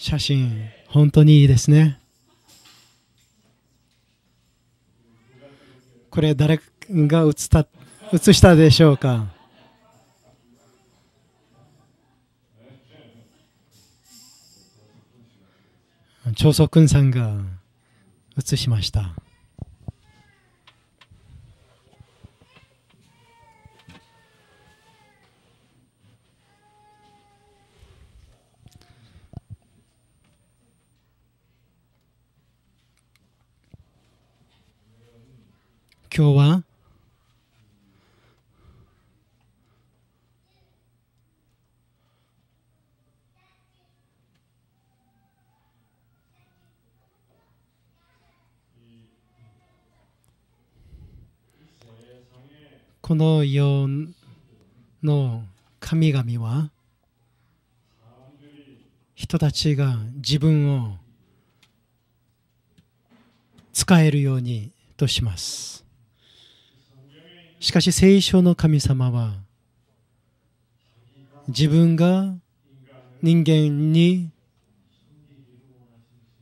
写真本当にいいですねこれ誰が写った写したでしょうか長宗君さんが写しました。今日はこの世の神々は人たちが自分を使えるようにとします。しかし聖書の神様は自分が人間に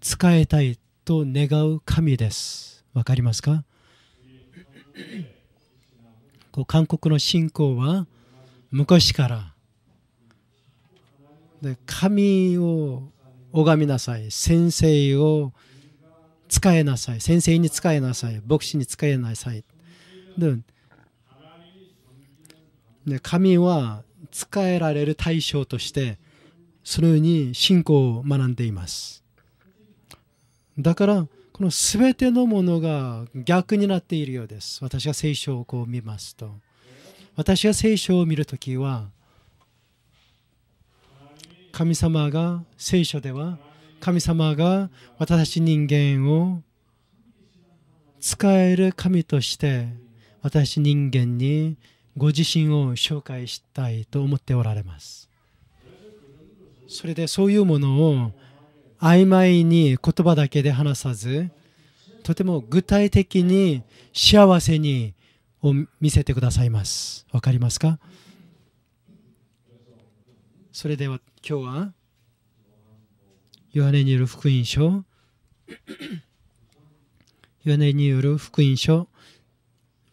仕えたいと願う神です。わかりますかこう韓国の信仰は昔からで神を拝みなさい先生を使えなさい先生に使えなさい牧師に使えなさいでで神は使えられる対象としてそのように信仰を学んでいますだからこの全てのものが逆になっているようです私が聖書をこう見ますと私が聖書を見るときは神様が聖書では神様が私人間を使える神として私人間にご自身を紹介したいと思っておられますそれでそういうものを曖昧に言葉だけで話さずとても具体的に幸せにを見せてくださいますわかりますかそれでは今日はヨハネによる福音書ヨハネによる福音書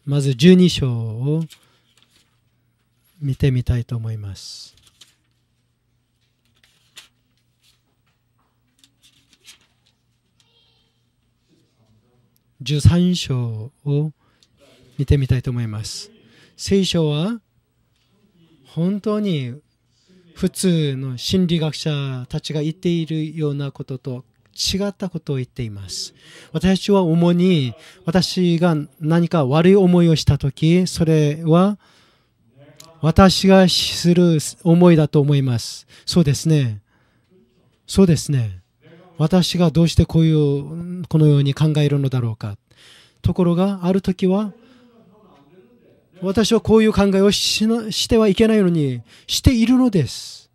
まず12章を見てみたいと思います。13章を見てみたいと思います。聖書は本当に普通の心理学者たちが言っているようなことと違ったことを言っています。私は主に私が何か悪い思いをした時、それは私がする思いだと思います。そうですね。そうですね。私がどうしてこういう、このように考えるのだろうか。ところがある時は、私はこういう考えをしなしてはいけないのにしているのです。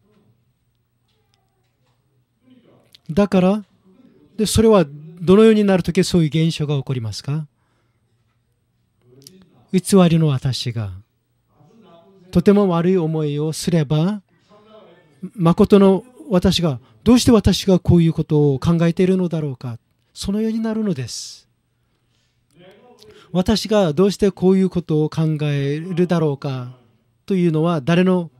だからでそれはどのようになるときそういう現象が起こりますか偽りの私がとても悪い思いをすれば誠の私がどうして私がこういうことを考えているのだろうかそのようになるのです私がどうしてこういうことを考えるだろうかというのは誰の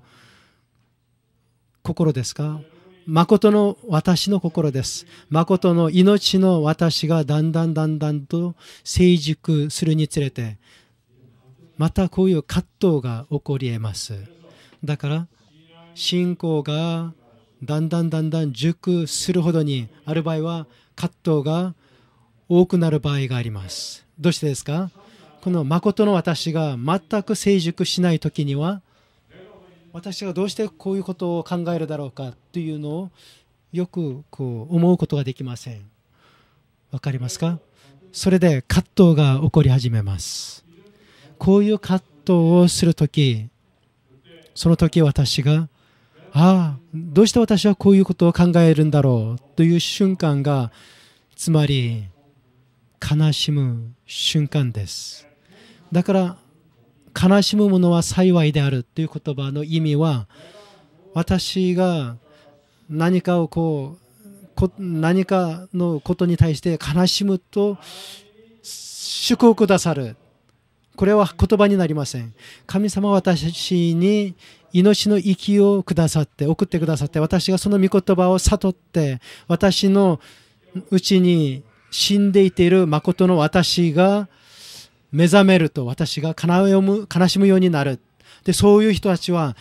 心ですか誠の私の心です。誠の命の私がだんだんだんだんと成熟するにつれて、またこういう葛藤が起こり得ますだから信仰がだんだんだんだん熟するほどにある場合は葛藤が多くなる場合がありますどうしてですかこの誠の私が全く成熟しない時には私がどうしてこういうことを考えるだろうかというのをよくこう思うことができませんわかりますかそれで葛藤が起こり始めますこういう葛藤をする時その時私がああどうして私はこういうことを考えるんだろうという瞬間がつまり悲しむ瞬間ですだから悲しむものは幸いであるという言葉の意味は私が何かをこう何かのことに対して悲しむと祝福くださるこれは言葉になりません神様は私に命の息をくださって送ってくださって私がその御言葉を悟って私のうちに死んでいている誠の私が目覚めると私が悲悲しむようになるでそういう人たちは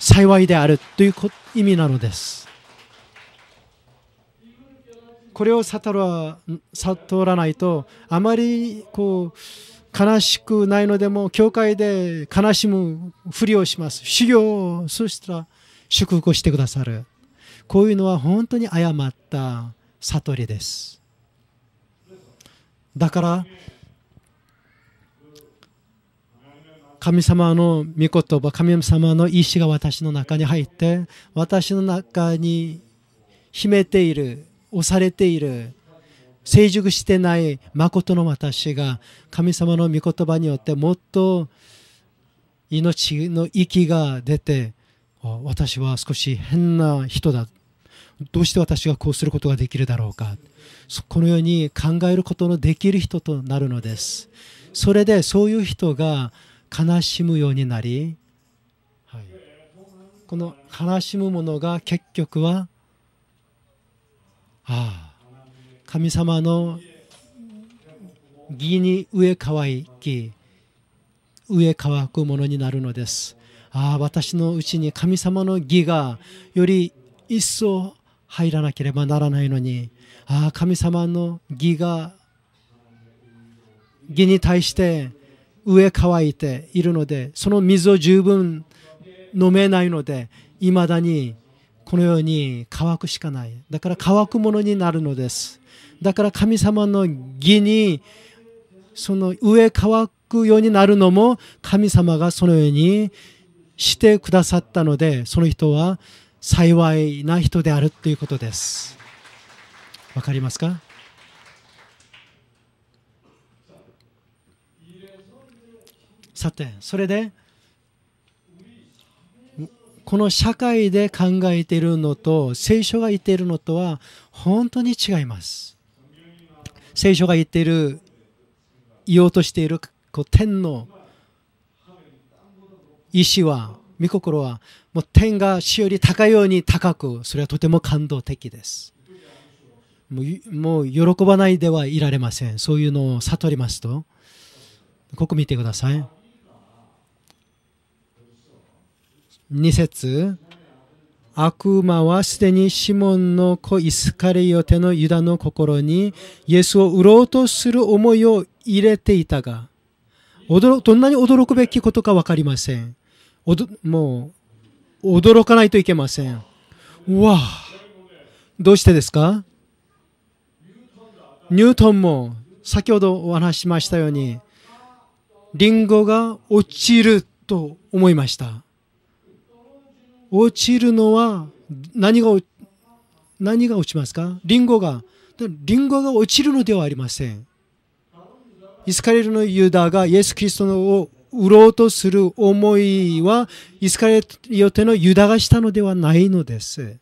幸いであるという意味なのですこれを悟らないとあまりこう悲しくないのでも、教会で悲しむふりをします。修行を、そしたら祝福をしてくださる。こういうのは本当に誤った悟りです。だから、神様の御言葉、神様の意志が私の中に入って、私の中に秘めている、押されている、成熟してない誠の私が神様の御言葉によってもっと命の息が出て私は少し変な人だどうして私がこうすることができるだろうかこのように考えることのできる人となるのですそれでそういう人が悲しむようになり、はい、この悲しむものが結局はああ神様の義に上乾き上乾くものになるのですああ私のうちに神様の義がより一層入らなければならないのにああ神様の義が義に対して上乾いているのでその水を十分飲めないのでいまだにこのように乾くしかないだから乾くものになるのですだから神様の義にその上乾くようになるのも神様がそのようにしてくださったのでその人は幸いな人であるということですわかりますかさてそれでこの社会で考えているのと聖書が言っているのとは本当に違います聖書が言っている言おうとしているこう天の意志は御心はもう天が死より高いように高くそれはとても感動的ですもう喜ばないではいられませんそういうのを悟りますとここ見てください2節悪魔はすでにシモンの子イスカリオテのユダの心にイエスを売ろうとする思いを入れていたが、どんなに驚くべきことか分かりません。もう、驚かないといけません。うわあ、どうしてですかニュートンも先ほどお話ししましたように、リンゴが落ちると思いました。落ちるのは何が何が落ちますかリンゴが。リンゴが落ちるのではありません。イスカレルのユダがイエス・キリストを売ろうとする思いはイスカレっテのユダがしたのではないのです。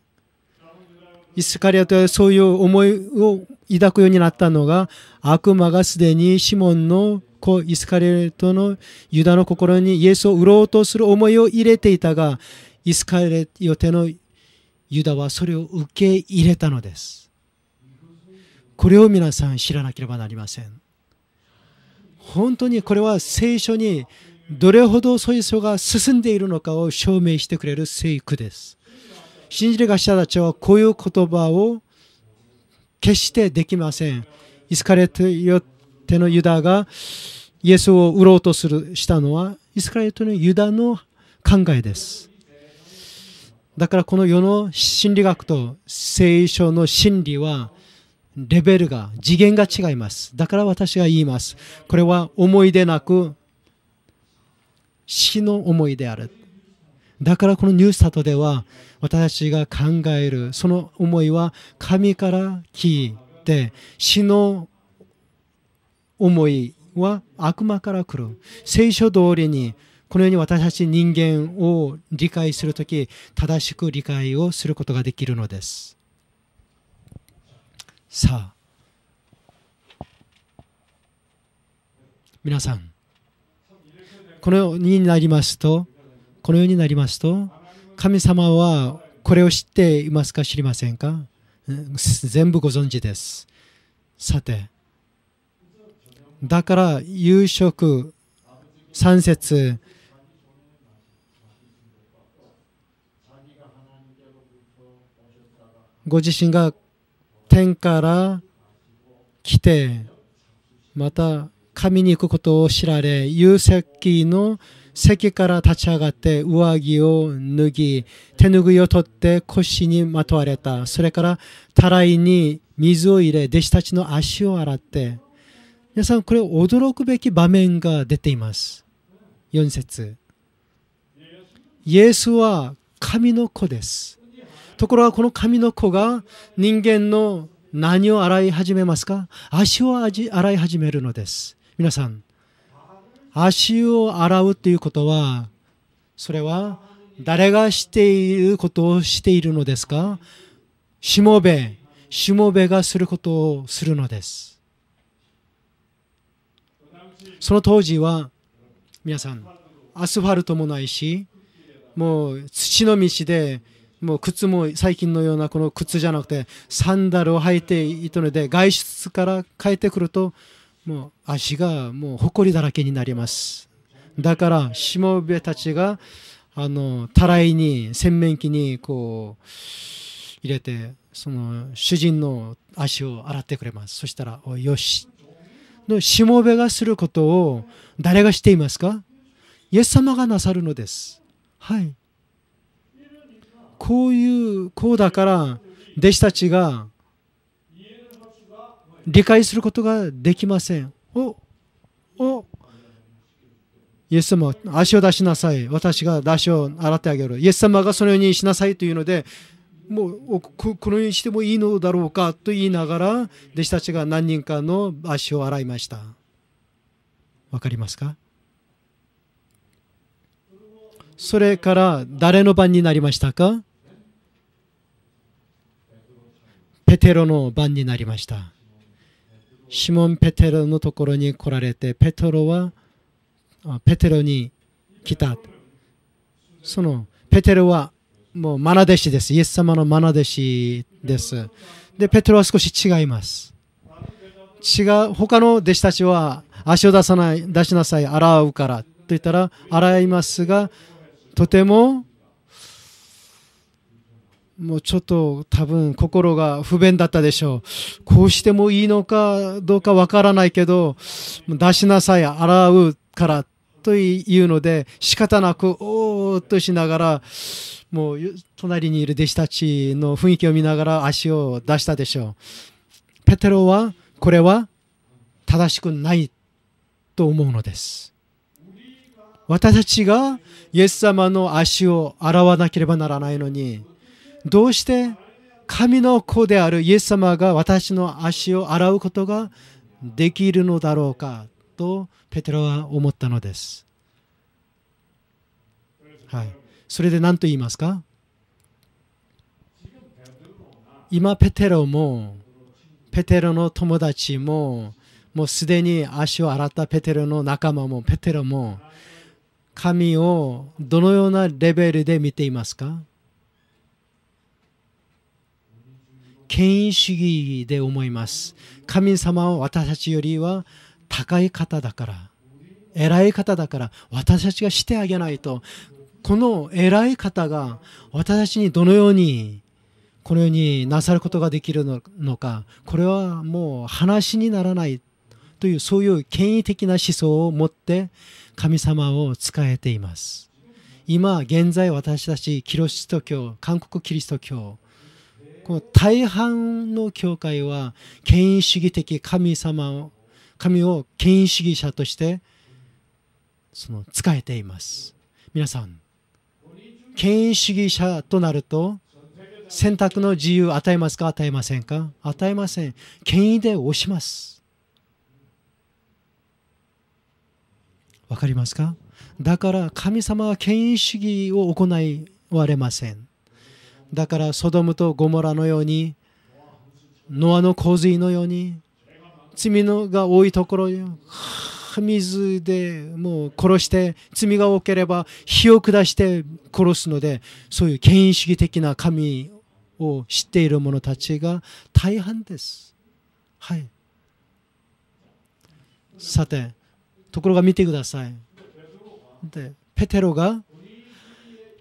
イスカレルテはそういう思いを抱くようになったのが悪魔がすでにシモンの子イスカレルテのユダの心にイエスを売ろうとする思いを入れていたがイスカレ予定のユダはそれを受け入れたのです。これを皆さん知らなければなりません。本当にこれは聖書にどれほどそいうが進んでいるのかを証明してくれる聖句です。信じる学者たちはこういう言葉を決してできません。イスカレッよってのユダがイエスを売ろうとするしたのはイスカレットのユダの考えです。だからこの世の心理学と聖書の心理はレベルが次元が違いますだから私が言いますこれは思い出なく死の思いであるだからこのニュースタートでは私が考えるその思いは神から聞いて死の思いは悪魔から来る聖書通りにこのように私たち人間を理解するとき、正しく理解をすることができるのです。さあ、皆さん、このようになりますと、このようになりますと、神様はこれを知っていますか知りませんか全部ご存知です。さて、だから夕食、3節ご自身が天から来てまた神に行くことを知られ有席の席から立ち上がって上着を脱ぎ手ぬぐいを取って腰にまとわれたそれからたらいに水を入れ弟子たちの足を洗って皆さんこれ驚くべき場面が出ています4節イエスは神の子ですところがこの神の子が人間の何を洗い始めますか足を洗い始めるのです皆さん足を洗うということはそれは誰がしていることをしているのですかしもべしもべがすることをするのですその当時は皆さんアスファルトもないしもう土の道でもう靴も最近のようなこの靴じゃなくてサンダルを履いていたので外出から帰ってくるともう足がもう埃だらけになりますだからしもべたちがあのたらいに洗面器にこう入れてその主人の足を洗ってくれますそしたら「およし」のしもべがすることを誰がしていますかイエス様がなさるのですはいこういうこうだから弟子たちが理解することができません。おおイエス様足を出しなさい私が足を洗ってあげるイエス様がそのようにしなさいというのでもうこのようにしてもいいのだろうかと言いながら弟子たちが何人かの足を洗いましたわかりますかそれから誰の番になりましたかペテロの番になりましたシモン・ペテロのところに来られてペテロはペテロに来たそのペテロはもうマナ弟子ですイエス様のマナ弟子ですでペテロは少し違います違う他の弟子たちは足を出さない出しなさい洗うからと言ったら洗いますがとてももうちょっと多分心が不便だったでしょう。こうしてもいいのかどうかわからないけど、出しなさい、洗うからというので、仕方なく、おーっとしながら、もう隣にいる弟子たちの雰囲気を見ながら足を出したでしょう。ペテロは、これは正しくないと思うのです。私たちがイエス様の足を洗わなければならないのに、どうして神の子であるイエス様が私の足を洗うことができるのだろうかとペテロは思ったのです。はい、それで何と言いますか今ペテロもペテロの友達ももうすでに足を洗ったペテロの仲間もペテロも神をどのようなレベルで見ていますか権威主義で思います神様は私たちよりは高い方だから偉い方だから私たちがしてあげないとこの偉い方が私たちにどのようにこのようになさることができるのかこれはもう話にならないというそういう権威的な思想を持って神様を仕えています今現在私たちキロシスト教韓国キリスト教この大半の教会は権威主義的神様を神を権威主義者としてその使えています皆さん権威主義者となると選択の自由与えますか与えませんか与えません権威で押しますわかりますかだから神様は権威主義を行われませんだからソドムとゴモラのようにノアの洪水のように罪のが多いところに水でもう殺して罪が多ければ火を下して殺すのでそういう権威主義的な神を知っている者たちが大半です。はい、さてところが見てください。でペテロが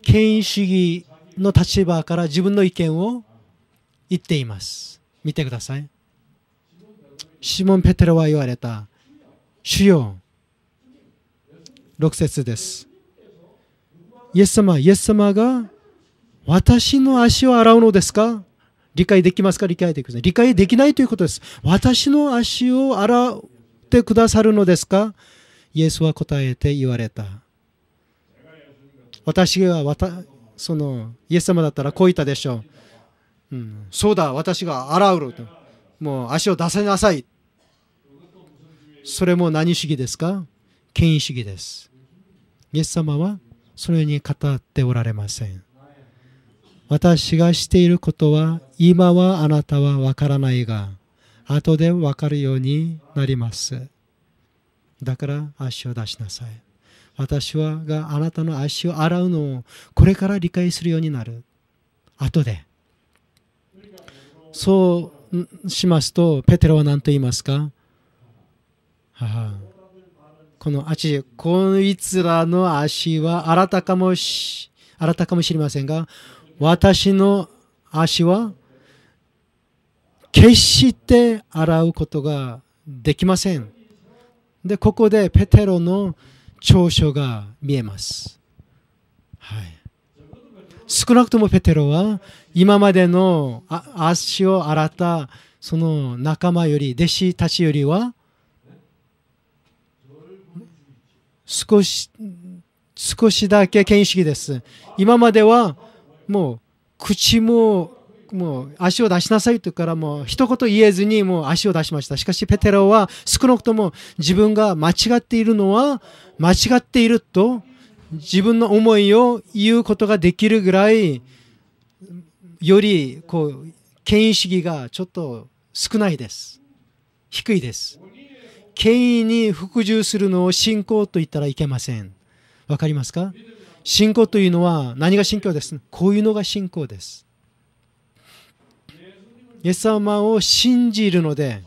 権威主義の立場から自分の意見を言っています。見てください。シモン・ペテロは言われた。主よ。6節です。イエス様、イエス様が私の足を洗うのですか理解できますか理解できます理解できないということです。私の足を洗ってくださるのですかイエスは答えて言われた。私はそのイエス様だったらこう言ったでしょう、うん、そうだ私が洗うともう足を出せなさいそれも何主義ですか権威主義ですイエス様はそれに語っておられません私がしていることは今はあなたはわからないが後でわかるようになりますだから足を出しなさい私はがあなたの足を洗うのをこれから理解するようになる後でそうしますとペテロは何と言いますか、はこの足こいつらの足はあなたかもしあなたかもしれませんが私の足は決して洗うことができません。で、ここでペテロの長所が見えます、はい、少なくともペテロは今までの足を洗ったその仲間より弟子たちよりは少し少しだけ見識です今まではもう口ももう足を出しなさいと言うからもう一言言えずにもう足を出しました。しかしペテロは少なくとも自分が間違っているのは間違っていると自分の思いを言うことができるぐらいよりこう権威主義がちょっと少ないです。低いです。権威に服従するのを信仰と言ったらいけません。わかりますか信仰というのは何が信仰ですこういうのが信仰です。イエス様を信じるので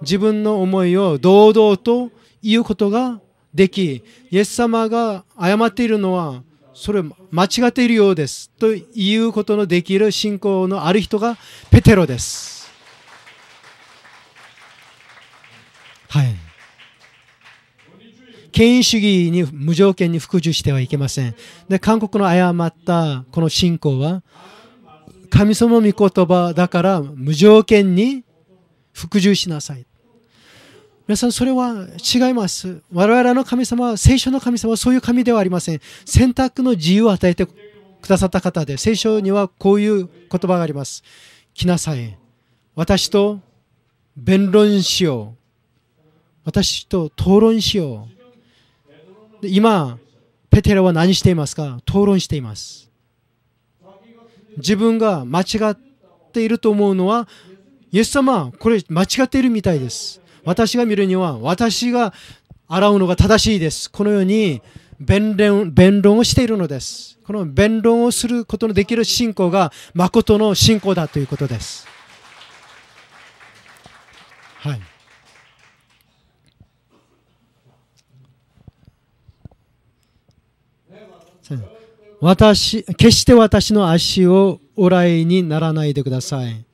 自分の思いを堂々と言うことができイエス様が誤っているのはそれ間違っているようですということのできる信仰のある人がペテロです。はい。権威主義に無条件に服従してはいけません。で韓国の誤ったこの信仰は神様の御言葉だから無条件に服従しなさい。皆さん、それは違います。我々の神様は、聖書の神様はそういう神ではありません。選択の自由を与えてくださった方で、聖書にはこういう言葉があります。来なさい。私と弁論しよう。私と討論しよう。今、ペテロは何していますか討論しています。自分が間違っていると思うのはイエス様これ間違っているみたいです私が見るには私が洗うのが正しいですこのように弁論弁論をしているのですこの弁論をすることのできる信仰が誠の信仰だということですはい私決して私の足をおらいにならないでください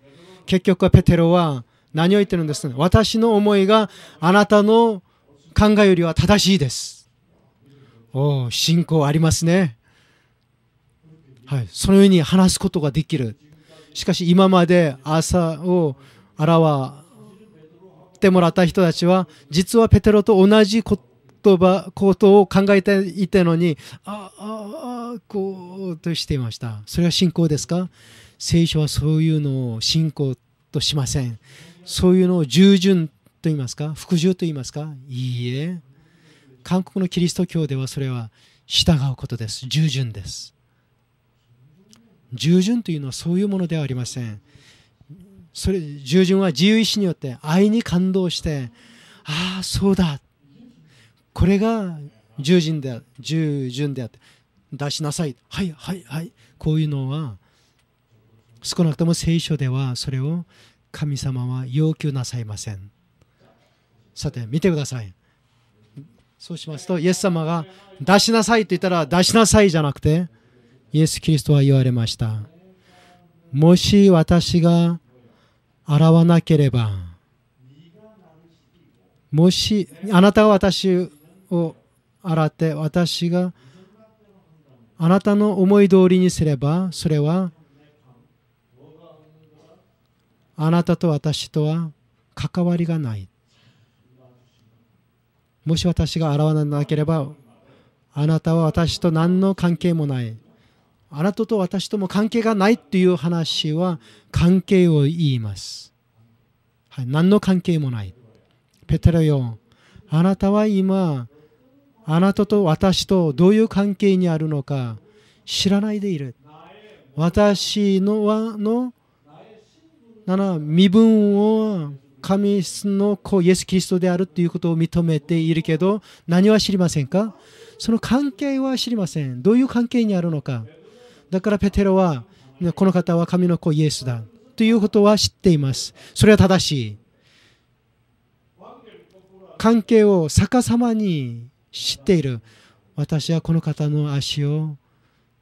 結局はペテロは何を言ってるんですか私の思いがあなたの考えよりは正しいですおお信仰ありますねはいそのように話すことができるしかし今まで朝を表ってもらった人たちは実はペテロと同じこと言葉ことを考えていたのにあああこうとしていましたそれは信仰ですか聖書はそういうのを信仰としませんそういうのを従順と言いますか服従と言いますかいいえ韓国のキリスト教ではそれは従うことです従順です従順というのはそういうものではありませんそれ従順は自由意志によって愛に感動してああそうだこれが従順であ従順であって出しなさいはいはいはいこういうのは少なくとも聖書ではそれを神様は要求なさいませんさて見てくださいそうしますとイエス様が出しなさいと言ったら出しなさいじゃなくてイエス・キリストは言われましたもし私が洗わなければもしあなたが私を洗って私があなたの思い通りにすればそれはあなたと私とは関わりがないもし私が洗わなければあなたは私と何の関係もないあなたと私とも関係がないという話は関係を言います、はい、何の関係もないペテロよあなたは今あなたと私とどういう関係にあるのか知らないでいる私のはの身分を神の子イエス・キリストであるということを認めているけど何は知りませんかその関係は知りませんどういう関係にあるのかだからペテロはこの方は神の子イエスだということは知っていますそれは正しい関係を逆さまに知っている私はこの方の足を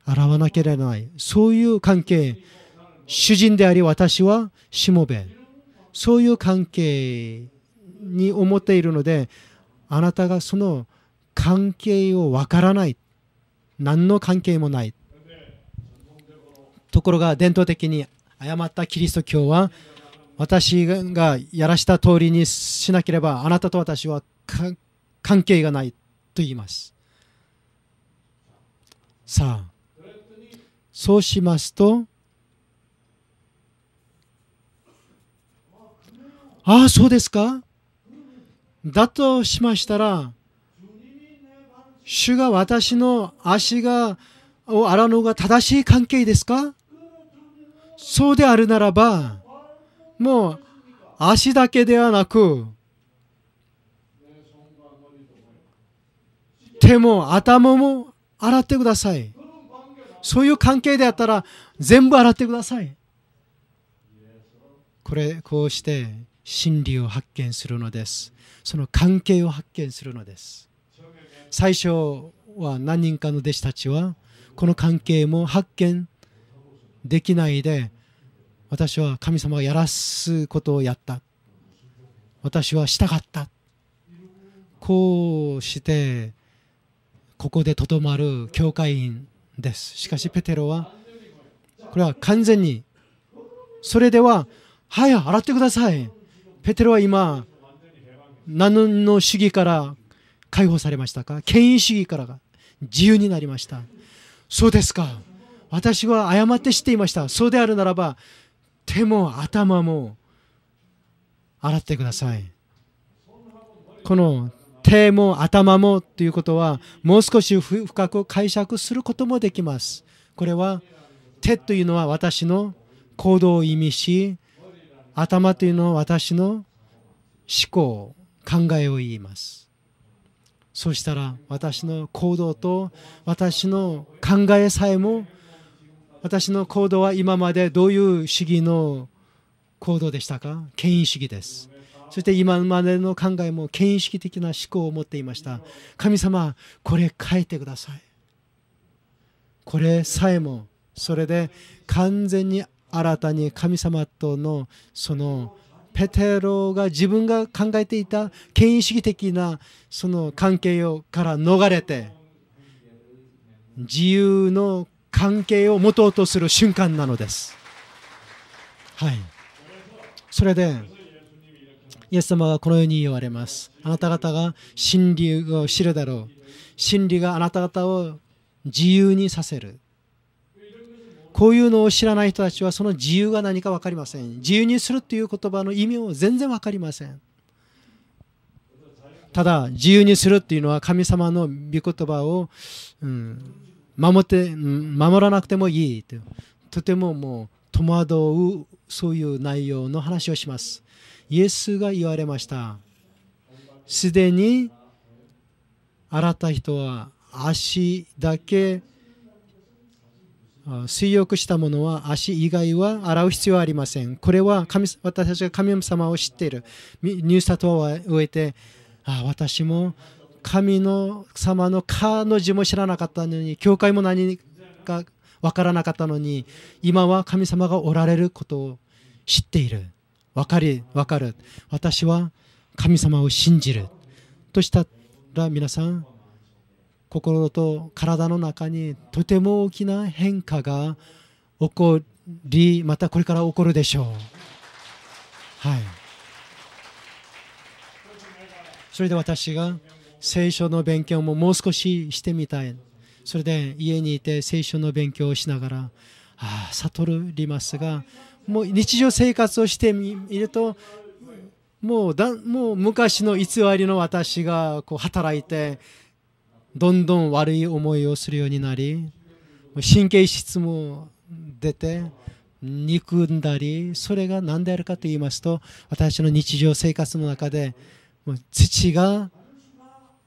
洗わなければならないそういう関係主人であり私はしもべそういう関係に思っているのであなたがその関係をわからない何の関係もないところが伝統的に誤ったキリスト教は私がやらした通りにしなければあなたと私は関係がない言いますさあそうしますとああそうですかだとしましたら主が私の足がを洗うのが正しい関係ですかそうであるならばもう足だけではなく手も頭も洗ってください。そういう関係であったら全部洗ってください。これ、こうして真理を発見するのです。その関係を発見するのです。最初は何人かの弟子たちはこの関係も発見できないで私は神様をやらすことをやった私はしたかったこうしてここでとどまる教会員ですしかしペテロはこれは完全にそれでははい洗ってくださいペテロは今何の主義から解放されましたか権威主義からが自由になりましたそうですか私は誤って知っていましたそうであるならば手も頭も洗ってくださいこの手も頭もということはもう少し深く解釈することもできます。これは手というのは私の行動を意味し頭というのは私の思考考えを言いますそしたら私の行動と私の考えさえも私の行動は今までどういう主義の行動でしたか権威主義ですそして今までの考えも権威主義的な思考を持っていました神様これ書いてくださいこれさえもそれで完全に新たに神様とのそのペテロが自分が考えていた権威主義的なその関係をから逃れて自由の関係を持とうとする瞬間なのです。はい、それでイエス様はこのように言われます。あなた方が真理を知るだろう。真理があなた方を自由にさせる。こういうのを知らない人たちはその自由が何か分かりません。自由にするという言葉の意味を全然分かりません。ただ、自由にするっていうのは神様の御言葉を、うん、守って守らなくてもいいと。とてももう戸惑うそういう内容の話をします。イエスが言われましたすでに洗った人は足だけ水浴したものは足以外は洗う必要はありません。これは神私たちが神様を知っている。ニュースタトを終えて、あ私も神の様の彼の字も知らなかったのに、教会も何か分からなかったのに、今は神様がおられることを知っている。分かり分かる私は神様を信じるとしたら皆さん心と体の中にとても大きな変化が起こりまたこれから起こるでしょうはいそれで私が聖書の勉強ももう少ししてみたいそれで家にいて聖書の勉強をしながらああ悟りますがもう日常生活をしてみるともうだもう昔の偽りの私がこう働いてどんどん悪い思いをするようになり神経質も出て憎んだりそれが何であるかと言いますと私の日常生活の中で土が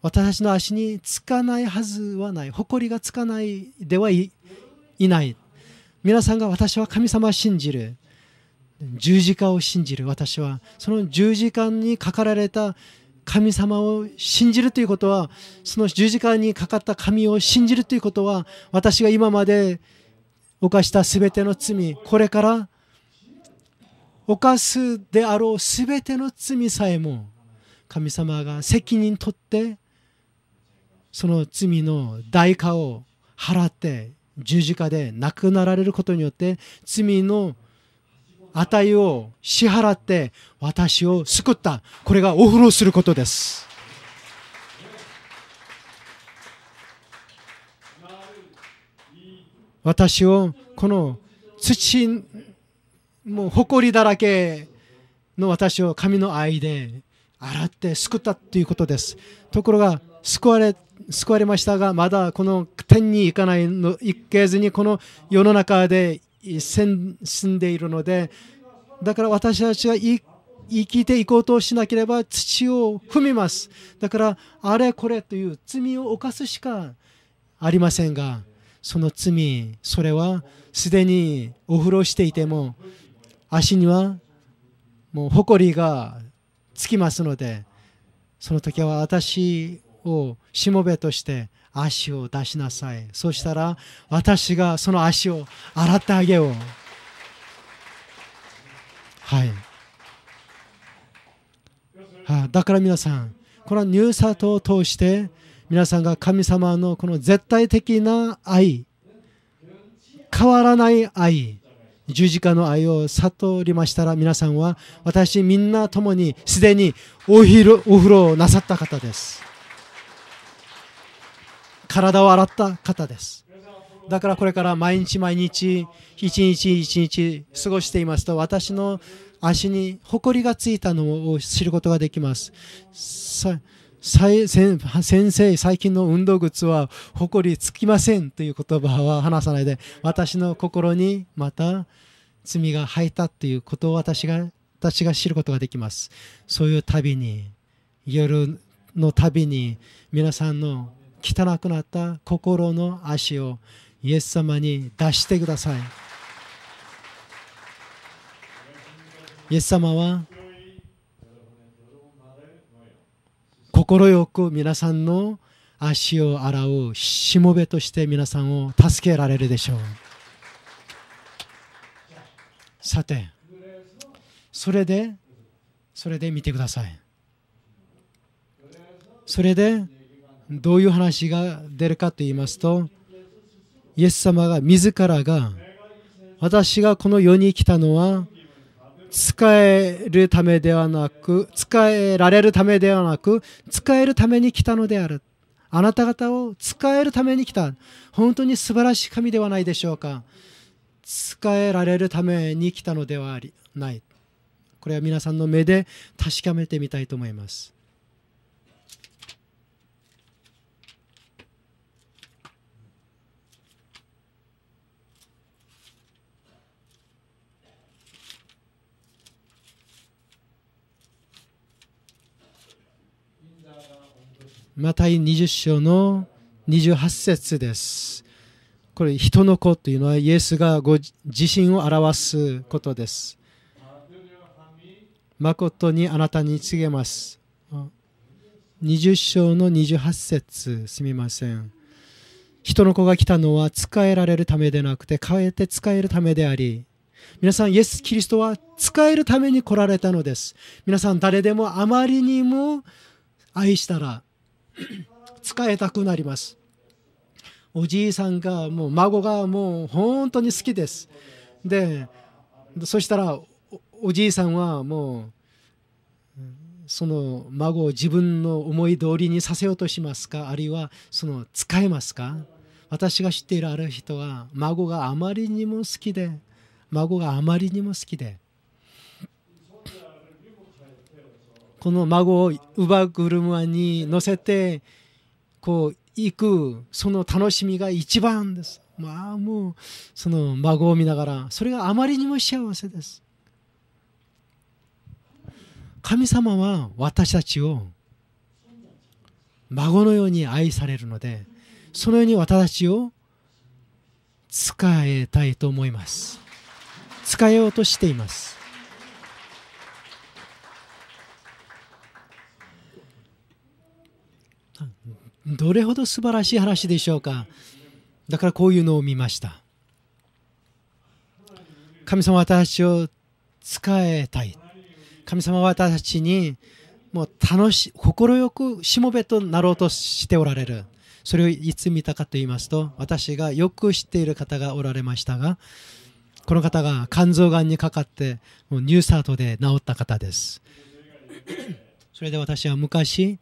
私の足につかないはずはない埃がつかないではいない皆さんが私は神様を信じる十字架を信じる私はその十字架にかかられた神様を信じるということはその十字架にかかった神を信じるということは私が今まで犯した全ての罪これから犯すであろう全ての罪さえも神様が責任取ってその罪の代価を払って十字架で亡くなられることによって罪の値を支払って私を救ったこれがお風呂することです私をこの土もう埃だらけの私を神の愛で洗って救ったということですところが救われ救われましたがまだこの天に行かないの行けずにこの世の中で住んでいるのでだから私たちは生きていこうとしなければ土を踏みますだからあれこれという罪を犯すしかありませんがその罪それはすでにお風呂していても足にはもう埃がつきますのでその時は私をしもべとして足を出しなさいそしたら私がその足を洗ってあげようはいあ、だから皆さんこの入札を通して皆さんが神様のこの絶対的な愛変わらない愛十字架の愛を悟りましたら皆さんは私みんな共にすでにおお風呂をなさった方です。体を洗った方ですだからこれから毎日毎日一日一日過ごしていますと私の足に埃りがついたのを知ることができます先生最近の運動靴は埃りつきませんという言葉は話さないで私の心にまた罪が入ったということを私が私が知ることができますそういう旅に夜の旅に皆さんの汚くなった心の足をイエス様に出してください。イエス様は快く皆さんの足を洗うしもべとして皆さんを助けられるでしょう。さて、それで、それで見てください。それで、どういう話が出るかと言いますとイエス様が自らが私がこの世に来たのは使えるためではなく使えられるためではなく使えるために来たのであるあなた方を使えるために来た本当に素晴らしい神ではないでしょうか使えられるために来たのではないこれは皆さんの目で確かめてみたいと思いますマタイ20章の28節です。これ、人の子というのはイエスがご自身を表すことです。誠にあなたに告げます。20章の28節すみません。人の子が来たのは使えられるためでなくて変えて使えるためであり皆さんイエス・キリストは使えるために来られたのです皆さん誰でもあまりにも愛したら 使えたくなりますおじいさんがもう孫がもう本当に好きですでそしたらおじいさんはもうその孫を自分の思い通りにさせようとしますかあるいはその使えますか私が知っているある人は孫があまりにも好きで孫があまりにも好きでこの孫を奪車に乗せてこう行くその楽しみが一番です。まあもうその孫を見ながらそれがあまりにも幸せです。神様は私たちを孫のように愛されるのでそのように私たちを使えたいと思います。使えようとしています。どれほど素晴らしい話でしょうかだからこういうのを見ました神様私を使えたい神様は私たちにもう楽し快くしもべとなろうとしておられるそれをいつ見たかと言いますと私がよく知っている方がおられましたがこの方が肝臓がんにかかってもうニュースタートで治った方ですそれで私は昔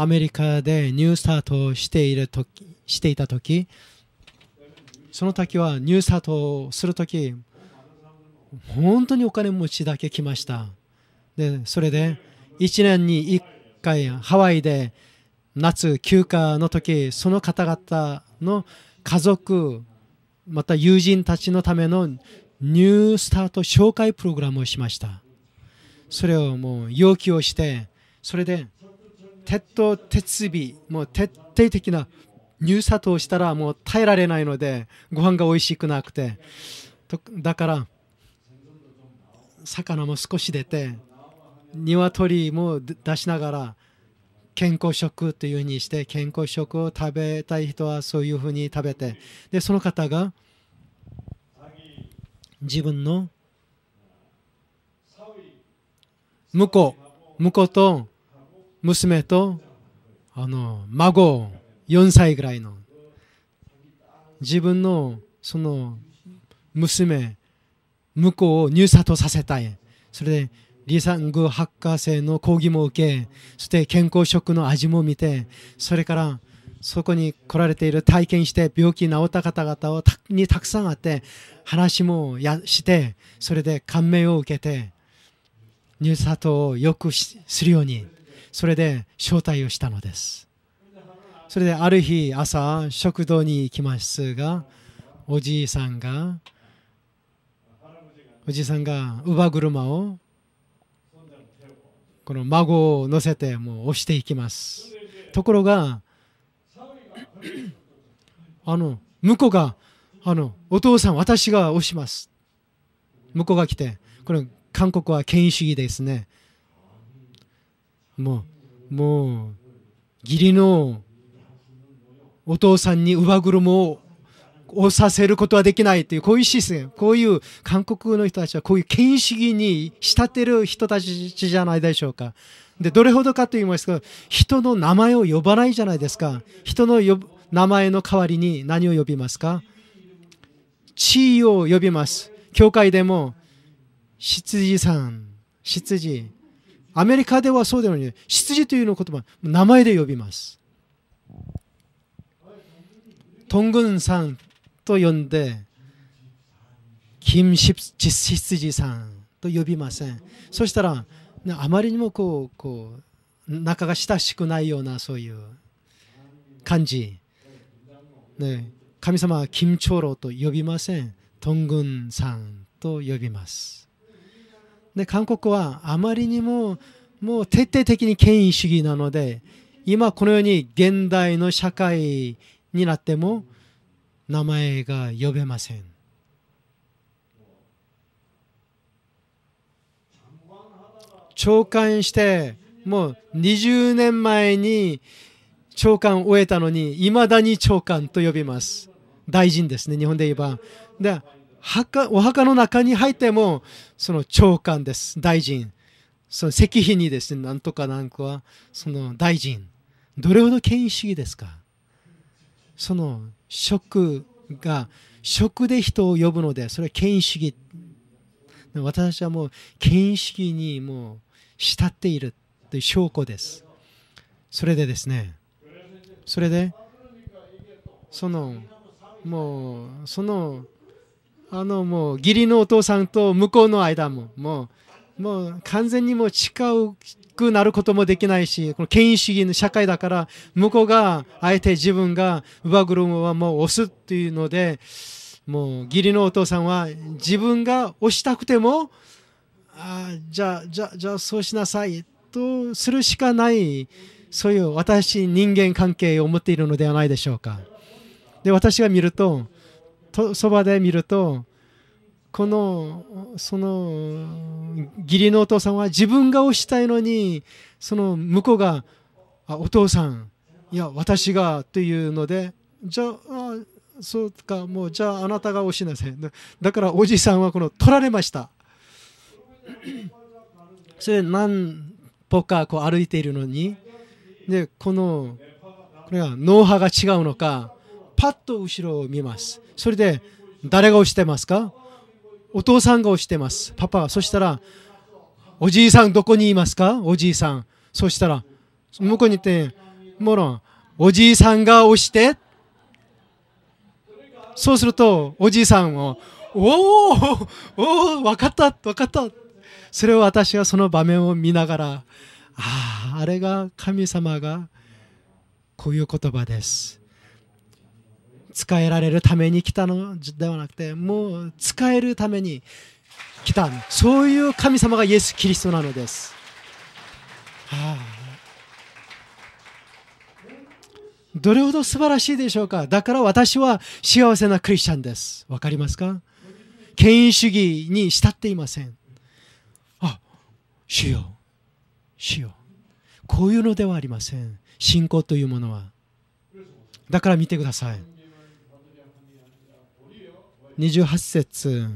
アメリカでニュースタートをしている時していた時その時はニュースタートをする時本当にお金持ちだけ来ましたでそれで1年に1回ハワイで夏休暇の時その方々の家族また友人たちのためのニュースタート紹介プログラムをしましたそれをもう要求をしてそれで徹頭徹尾もう徹底的な入札をしたらもう耐えられないのでご飯が美味しくなくてだから魚も少し出て鶏も出しながら健康食というふうにして健康食を食べたい人はそういうふうに食べてでその方が自分の向こう向こうと娘とあの孫4歳ぐらいの自分のその娘向こうを入里させたいそれで李三宮博士の講義も受けそして健康食の味も見てそれからそこに来られている体験して病気治った方々をにたくさんあって話もやしてそれで感銘を受けて入里をよくするようにそれで招待をしたのですそれである日朝食堂に行きますがおじいさんがおじいさんが乳母車をこの孫を乗せてもう押していきますところがあの向こうがあのお父さん私が押します向こうが来てこれ韓国は権威主義ですねもうもう義理のお父さんに上車を押させることはできないというこういうシステムこういう韓国の人たちはこういう権威主義に仕立てる人たちじゃないでしょうかでどれほどかと言いますと人の名前を呼ばないじゃないですか人の名前の代わりに何を呼びますか地位を呼びます教会でも執事さん執事アメリカではそうではない執羊というの言葉名前で呼びますトングンさんと呼んで金執事さんと呼びませんそしたらあまりにもこうこう仲が親しくないようなそういう感じ、ね、神様は金長老と呼びませんトングンさんと呼びますで韓国はあまりにももう徹底的に権威主義なので今このように現代の社会になっても名前が呼べません。長官してもう20年前に長官を終えたのにいまだに長官と呼びます。大臣ですね日本で言えば。で墓お墓の中に入ってもその長官です大臣その石碑にですねなんとかなんかはその大臣どれほど権威主義ですかその職が職で人を呼ぶのでそれは権威主義私はもう権威主義にもう慕っているという証拠ですそれでですねそれでそのもうそのあのもう義理のお父さんと向こうの間ももうもう完全にもう近くなることもできないしこの権威主義の社会だから向こうがあえて自分が上車はもう押すっていうのでもう義理のお父さんは自分が押したくてもあじゃあじゃあじゃあそうしなさいとするしかないそういう私人間関係を持っているのではないでしょうか。で私が見るとそばで見るとこのその義理のお父さんは自分が押したいのにその向こうが「あお父さんいや私が」というのでじゃあそうかもうじゃああなたが押しなさいだからおじさんはこの取られました それ何歩かこう歩いているのにでこのこれは脳波が違うのかパッと後ろを見ますそれで誰が押してますかお父さんが押してますパパそしたらおじいさんどこにいますかおじいさんそしたら向こうに行ってもろおじいさんが押してそうするとおじいさんをおおおお分かった分かったそれを私はその場面を見ながらあああれが神様がこういう言葉です使えられるために来たのではなくてもう使えるために来たそういう神様がイエス・キリストなのです、はあ、どれほど素晴らしいでしょうかだから私は幸せなクリスチャンですわかりますか権威主義に慕っていませんあ主よ主よこういうのではありません信仰というものはだから見てください28節、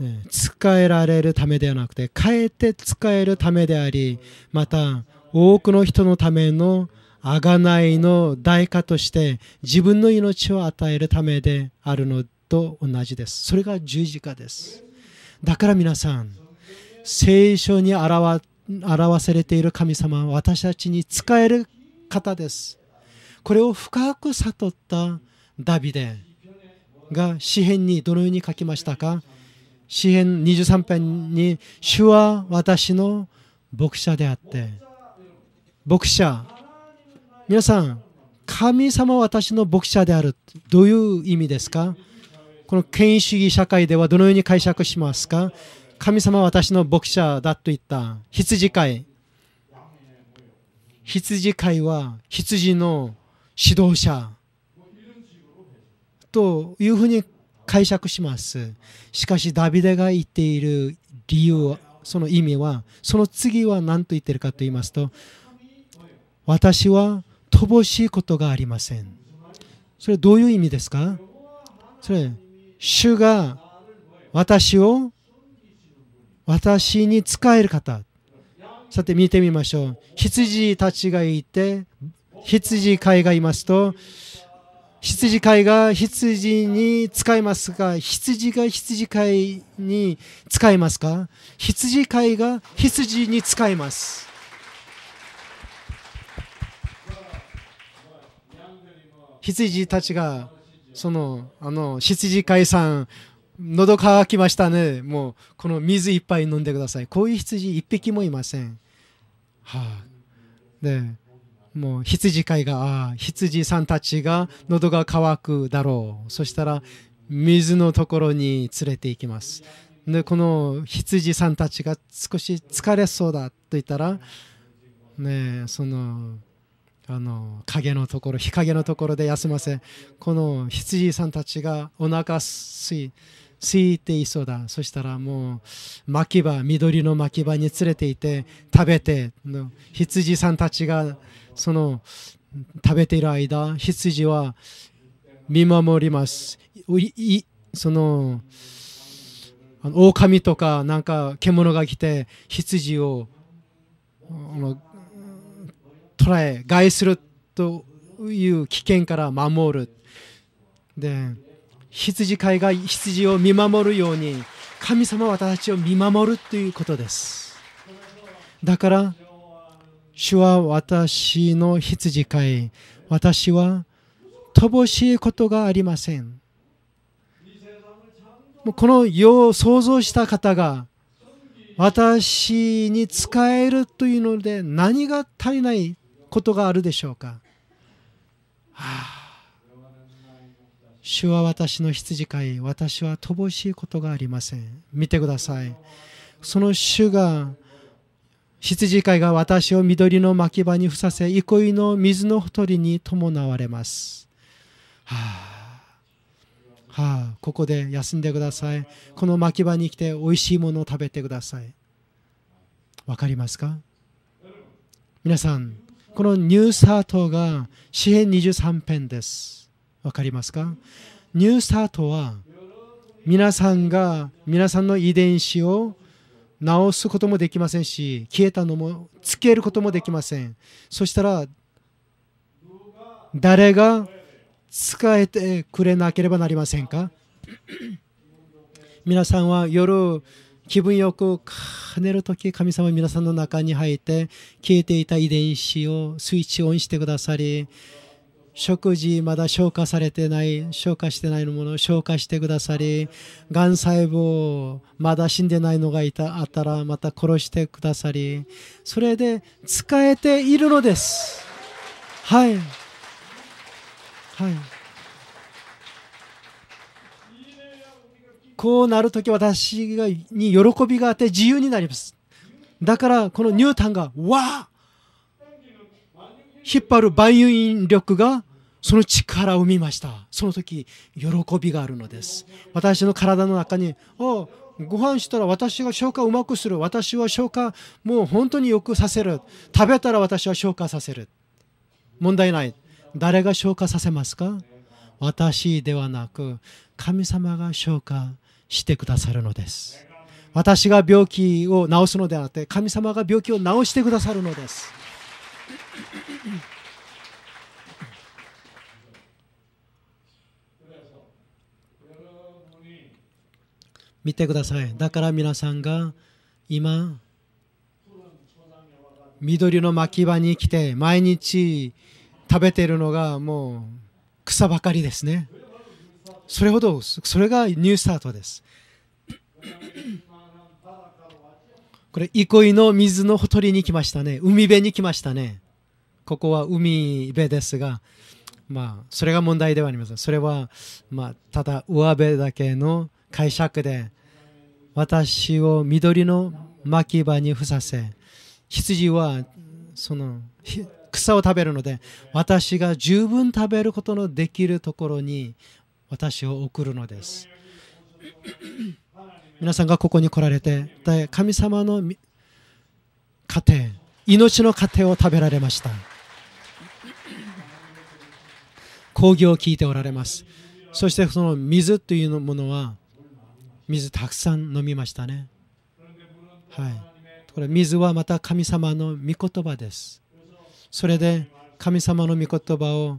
ね、使えられるためではなくて変えて使えるためでありまた多くの人のための贖いの代価として自分の命を与えるためであるのと同じです。それが十字架です。だから皆さん、聖書に表されている神様は私たちに使える方です。これを深く悟ったダビデ。が詩篇にどのように書きましたか詩篇23編に「主は私の牧者であって」牧者皆さん神様は私の牧者であるどういう意味ですかこの権威主義社会ではどのように解釈しますか神様は私の牧者だと言った羊飼い羊飼いは羊の指導者というふうに解釈しますしかしダビデが言っている理由その意味はその次は何と言っているかと言いますと私は乏しいことがありませんそれどういう意味ですかそれ主が私を私に使える方さて見てみましょう羊たちがいて羊飼いがいますと羊飼いが羊に使いますか羊が羊飼いに使いますか羊飼いが羊に使います。羊たちがそのあの羊飼いさん喉乾きましたねもうこの水いっぱい飲んでくださいこういう羊一匹もいませんはあでもう羊飼いが羊さんたちが喉が渇くだろうそしたら水のところに連れて行きますでこの羊さんたちが少し疲れそうだと言ったら、ね、そのあの影のところ日陰のところで休ませこの羊さんたちがお腹すい空いていそうだそしたらもう牧場緑の牧場に連れて行って食べて羊さんたちがその食べている間羊は見守りますその狼とかなんか獣が来て羊を捕らえ害するという危険から守るで羊飼いが羊を見守るように神様は私たちを見守るということですだから主は私の羊飼い、私は乏しいことがありません。この世を想像した方が私に使えるというので何が足りないことがあるでしょうか、はあ、主は私の羊飼い私は乏しいことがありません見てくださいその主が羊飼いが私を緑の牧場にふさせ憩いの水のほとりに伴われますはあ、はあ、ここで休んでくださいこの牧場に来ておいしいものを食べてくださいわかりますか皆さんこのニュースタートが詩編23編ですわかりますかニュースタートは皆さんが皆さんの遺伝子を直すこともできませんし消えたのもつけることもできませんそしたら誰が使えてくれなければなりませんか 皆さんは夜気分よく跳ねる時神様皆さんの中に入って消えていた遺伝子をスイッチオンしてくださり食事まだ消化されてない消化してないものを消化してくださりがん細胞まだ死んでないのがいたあったらまた殺してくださりそれで使えているのですはいはいこうなるとき私がに喜びがあって自由になりますだからこのニュータンがわあ引っ張る万有引力がその力を見ましたその時喜びがあるのです私の体の中におご飯したら私が消化をうまくする私は消化もう本当によくさせる食べたら私は消化させる問題ない誰が消化させますか私ではなく神様が消化してくださるのです私が病気を治すのではなくて神様が病気を治してくださるのです見てくださいだから皆さんが今緑の巻き場に来て毎日食べているのがもう草ばかりですねそれほどそれがニュースタートです これ憩いの水のほとりに来ましたね海辺に来ましたねここは海辺ですがまあそれが問題ではありませんそれはまあただ上辺だけの解釈で私を緑の牧場にふさせ羊はその草を食べるので私が十分食べることのできるところに私を送るのです 皆さんがここに来られて神様の家庭命の家庭を食べられました講義 を聞いておられますそしてその水というものは水たくさん飲みましたね。はい、これ水はまた神様の御言葉です。それで神様の御言葉を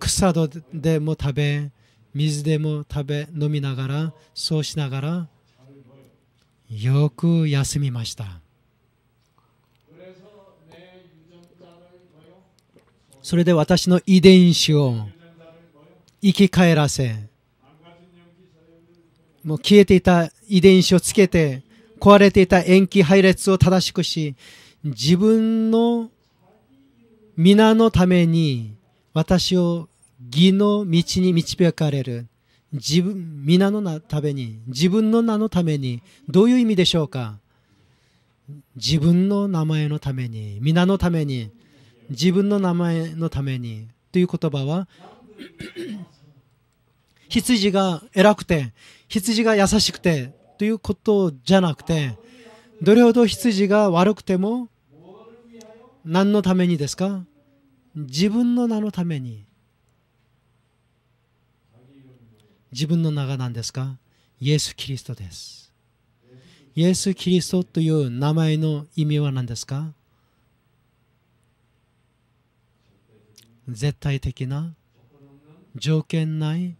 草でも食べ、水でも食べ、飲みながら、そうしながら、よく休みました。それで私の遺伝子を生き返らせ、もう消えていた遺伝子をつけて、壊れていた塩基配列を正しくし、自分の皆のために私を義の道に導かれる。自分、皆のために、自分の名のために、どういう意味でしょうか自分の名前のために、皆のために、自分の名前のためにという言葉は、羊が偉くて羊が優しくてということじゃなくてどれほど羊が悪くても何のためにですか自分の名のために自分の名が何ですかイエス・キリストですイエス・キリストという名前の意味は何ですか絶対的な条件ない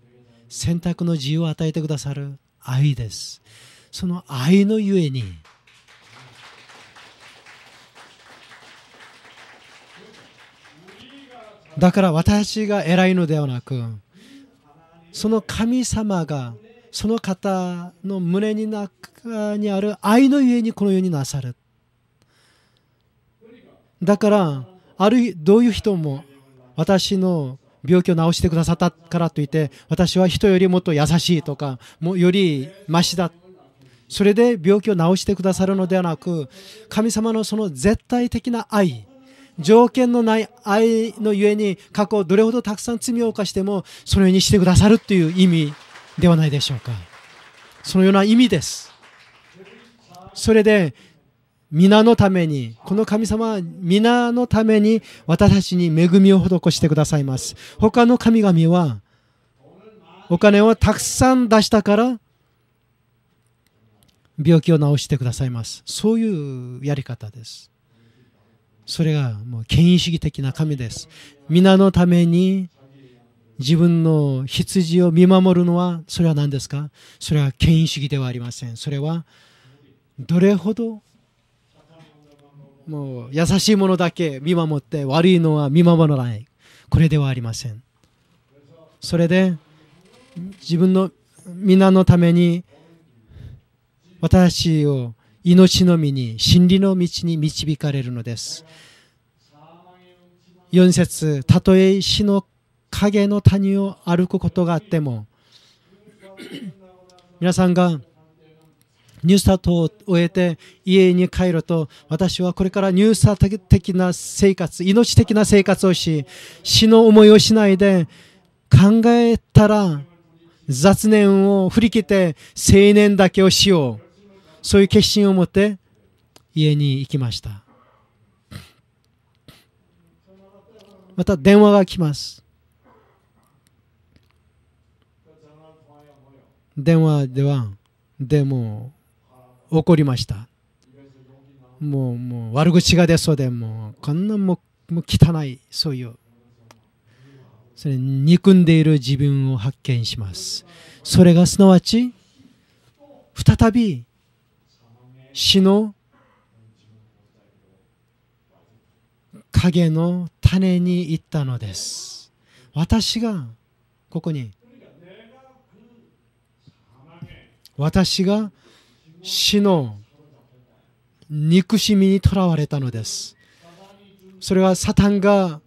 選択の自由を与えてくださる愛ですその愛のゆえにだから私が偉いのではなくその神様がその方の胸に中にある愛のゆえにこの世になさるだからあるどういう人も私の病気を治してくださったからといって私は人よりもっと優しいとかもよりましだそれで病気を治してくださるのではなく神様のその絶対的な愛条件のない愛のゆえに過去どれほどたくさん罪を犯してもそのようにしてくださるという意味ではないでしょうかそのような意味ですそれで皆のために、この神様は皆のために私たちに恵みを施してくださいます。他の神々は、お金をたくさん出したから、病気を治してくださいます。そういうやり方です。それがもう権威主義的な神です。皆のために自分の羊を見守るのは、それは何ですかそれは権威主義ではありません。それは、どれほどもう優しいものだけ見守って悪いのは見守らないこれではありませんそれで自分の皆のために私を命の身に真理の道に導かれるのです4節たとえ死の影の谷を歩くことがあっても皆さんがニューートを終えて家に帰ると私はこれからニュースート的な生活命的な生活をし死の思いをしないで考えたら雑念を振り切って青年だけをしようそういう決心を持って家に行きましたまた電話が来ます電話ではでも起こりましたもうもう悪口が出そうでもうこんなもう汚いそういうそれ憎んでいる自分を発見しますそれがすなわち再び死の影の種に行ったのです私がここに私が死の憎しみにとらわれたのですそれはサタンが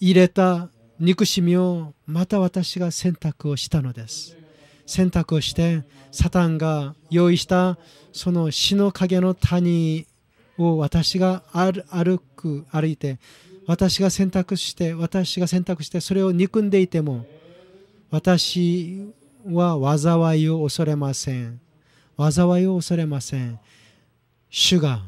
入れた憎しみをまた私が選択をしたのです選択をしてサタンが用意したその死の影の谷を私が歩く歩いて私が選択して私が選択してそれを憎んでいても私は災いを恐れません災いを恐れません主が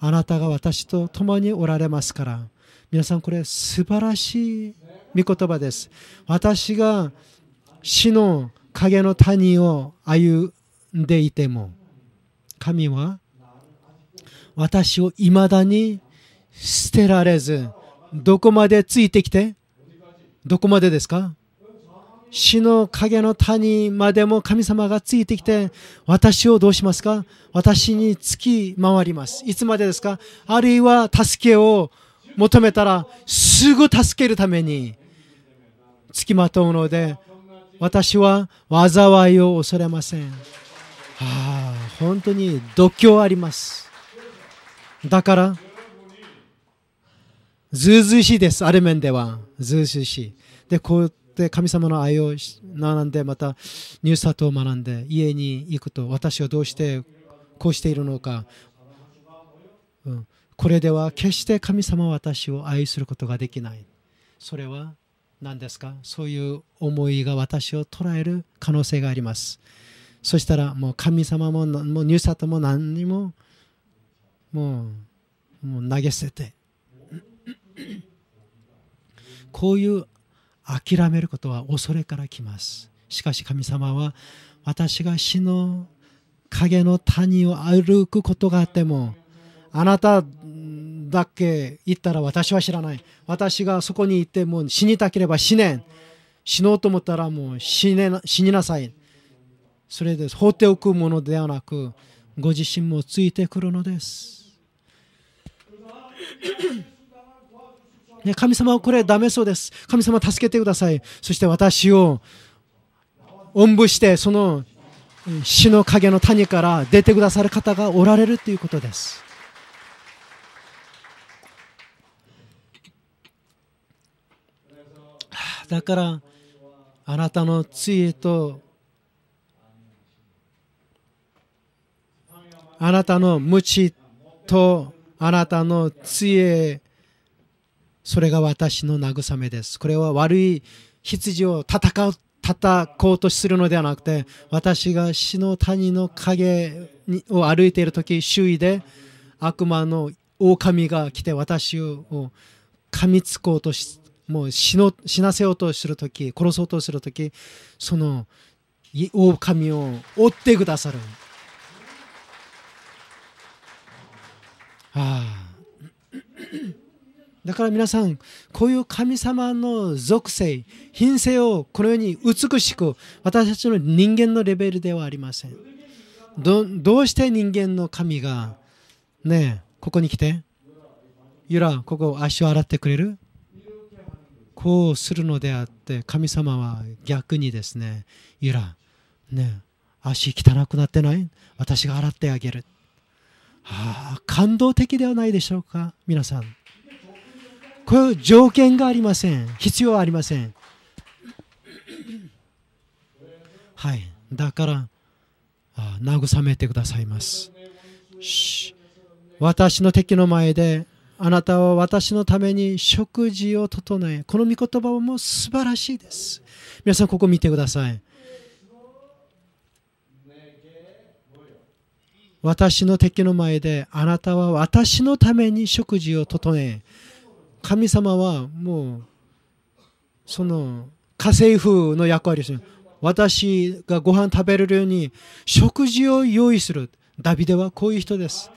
あなたが私と共におられますから皆さんこれ素晴らしい御言葉です私が死の影の谷を歩んでいても神は私をいまだに捨てられずどこまでついてきてどこまでですか死の影の谷までも神様がついてきて、私をどうしますか私につき回ります。いつまでですかあるいは助けを求めたら、すぐ助けるためにつきまとうので、私は災いを恐れません。ああ、本当に度胸あります。だから、ずうずうしいです、ある面では。ずうずうしい。で、こうで神様の愛を学んでまたニュースタートを学んで家に行くと私はどうしてこうしているのか、うん、これでは決して神様は私を愛することができないそれは何ですかそういう思いが私を捉える可能性がありますそしたらもう神様ももうニュースタートも何にももうもう投げ捨ててこういう諦めることは恐れから来ますしかし神様は私が死の影の谷を歩くことがあってもあなただけ行ったら私は知らない私がそこに行ってもう死にたければ死ねん死のうと思ったらもう死ね死になさいそれで放っておくものではなくご自身もついてくるのですね、神様はこれダメそうです。神様助けてください。そして私をおんぶして、その死の影の谷から出てくださる方がおられるということです。だからあなたの杖とあなたの無知とあなたの杖それが私の慰めです。これは悪い羊を戦う、叩こうとするのではなくて、私が死の谷の影を歩いている時、周囲で悪魔の狼が来て私を噛みつこうとし、もう死の死なせようとする時、殺そうとする時、その狼を追ってくださる。ああ。だから皆さん、こういう神様の属性、品性をこのように美しく、私たちの人間のレベルではありません。どどうして人間の神が、ねここに来て、ゆら、ここ足を洗ってくれるこうするのであって、神様は逆にですね、ゆら、ね足汚くなってない私が洗ってあげる。はあ、感動的ではないでしょうか、皆さん。こういう条件がありません必要ありませんはいだからあ慰めてくださいます私の敵の前であなたは私のために食事を整えこの御言葉も素晴らしいです皆さんここ見てください私の敵の前であなたは私のために食事を整え神様はもうその家政婦の役割ですね私がご飯食べれるように食事を用意するダビデはこういう人です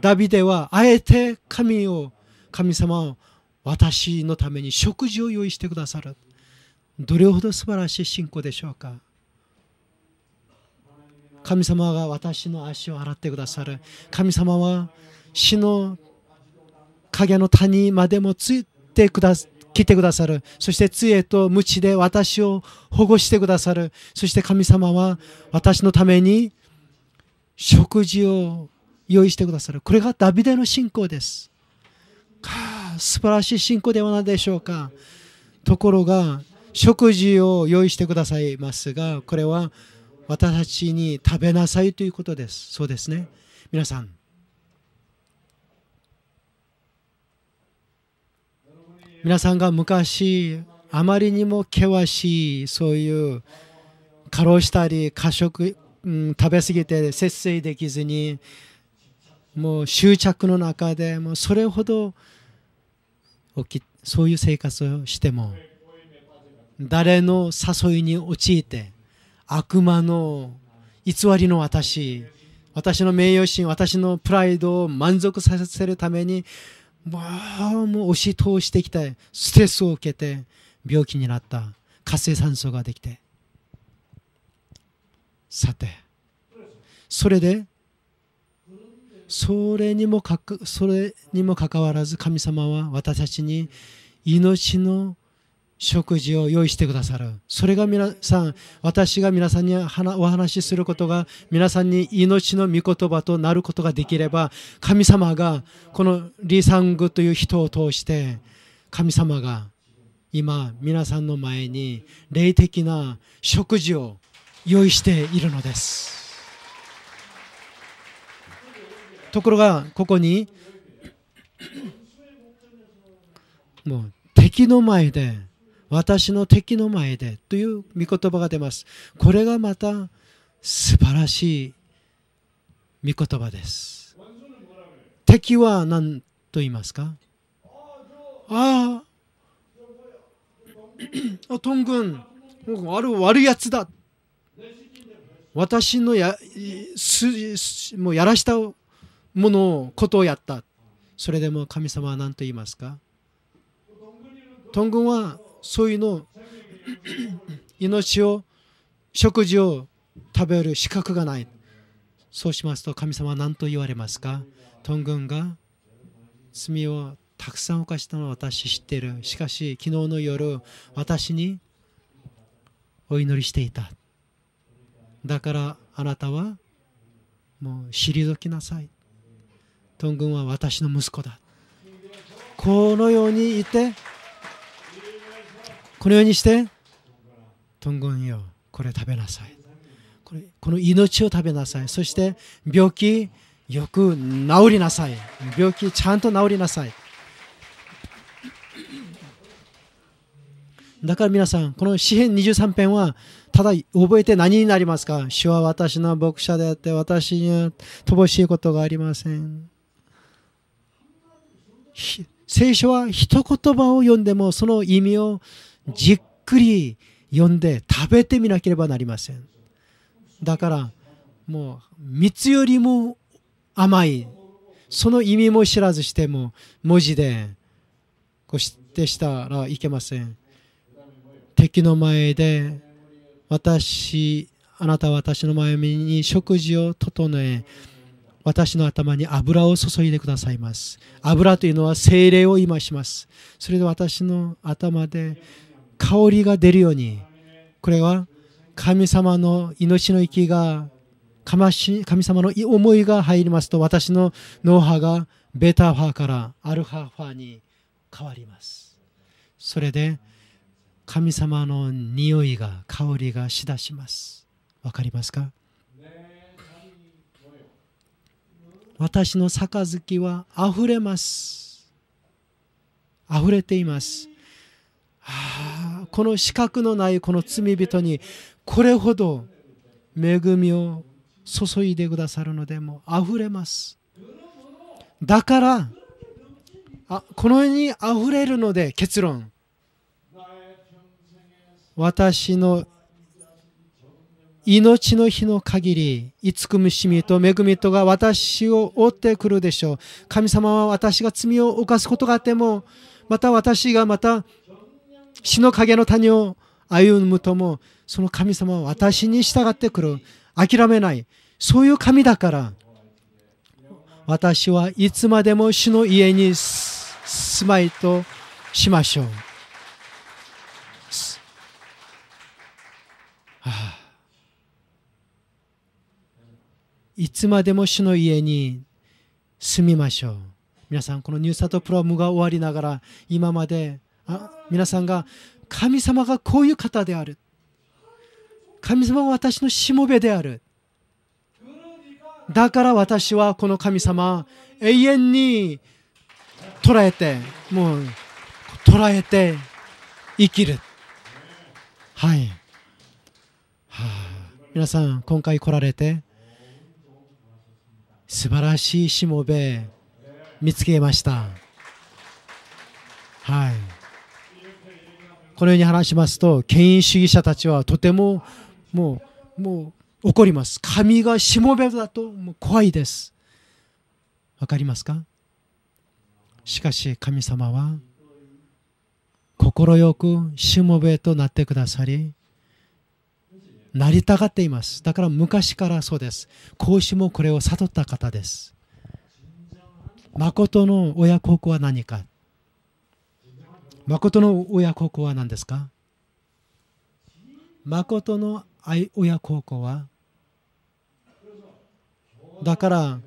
ダビデはあえて神を神様を私のために食事を用意してくださるどれほど素晴らしい信仰でしょうか神様が私の足を洗ってくださる神様は死の影の谷までもついてくだ来てくださるそして杖と鞭で私を保護してくださるそして神様は私のために食事を用意してくださるこれがダビデの信仰です素晴らしい信仰ではないでしょうかところが食事を用意してくださいますがこれは私たちに食べなさいということですそうですね皆さん皆さんが昔あまりにも険しいそういう過労したり過食、うん、食べ過ぎて節制できずにもう執着の中でもうそれほど起きそういう生活をしても誰の誘いに陥って悪魔の偽りの私私の名誉心私のプライドを満足させるためにまあもう押し通してきてストレスを受けて病気になった活性酸素ができてさてそれでそれにもかかそれにもかかわらず神様は私たちに命の食事を用意してくださるそれが皆さん私が皆さんにお話しすることが皆さんに命の御言葉となることができれば神様がこのリサングという人を通して神様が今皆さんの前に霊的な食事を用意しているのですところがここにもう敵の前で私の敵の前でという御言葉が出ます。これがまた素晴らしい御言葉です。敵は何と言いますかああ、トン軍、ある悪いやつだ。私のやもうやらしたものをことをやった。それでも神様は何と言いますかトン軍はそういうの命を食事を食べる資格がないそうしますと神様は何と言われますかトン軍が罪をたくさん犯したのは私知っているしかし昨日の夜私にお祈りしていただからあなたはもう退きなさいトン軍は私の息子だこのようにいてこのようにしてトンゴンよこれ食べなさいこれこの命を食べなさいそして病気よく治りなさい病気ちゃんと治りなさいだから皆さん、この詩編23編は、ただ覚えて何になりますか主は私の牧者であって、私には乏しいことがありません。聖書は一言葉を読んでもその意味をじっくり読んで食べてみなければなりませんだからもう蜜よりも甘いその意味も知らずしても文字でこうしてしたらいけません敵の前で私あなたは私の前に食事を整え私の頭に油を注いでくださいます油というのは精霊を今しますそれで私の頭で香りが出るようにこれは神様の命の息が神様の思いが入りますと私の脳波がベータ波からアルファ波に変わりますそれで神様の匂いが香りがしだしますわかりますか私の杯は溢れます溢れていますああこの資格のないこの罪人にこれほど恵みを注いでくださるのでもあふれますだからあこの世にあふれるので結論私の命の日の限り、慈しみと恵みとが私を追ってくるでしょう。神様は私が罪を犯すことがあっても、また私がまた死の影の谷を歩むともその神様は私に従ってくる諦めないそういう神だから私はいつまでも主の家に住まいとしましょう。いつまでも主の家に住みましょう。皆さん、このニューサートプロムが終わりながら今まであ皆さんが神様がこういう方である神様は私のしもべであるだから私はこの神様永遠に捉えてもう捉えて生きるはい、はあ、皆さん今回来られて素晴らしいしもべ見つけましたはいこのように話しますと権威主義者たちはとてももうもう怒ります神がしもべだともう怖いですわかりますかしかし神様は快くしもべとなってくださりなりたがっていますだから昔からそうです孔子もこれを悟った方です誠の親孝行は何か誠の親孝行は何ですか誠の親孝行はだから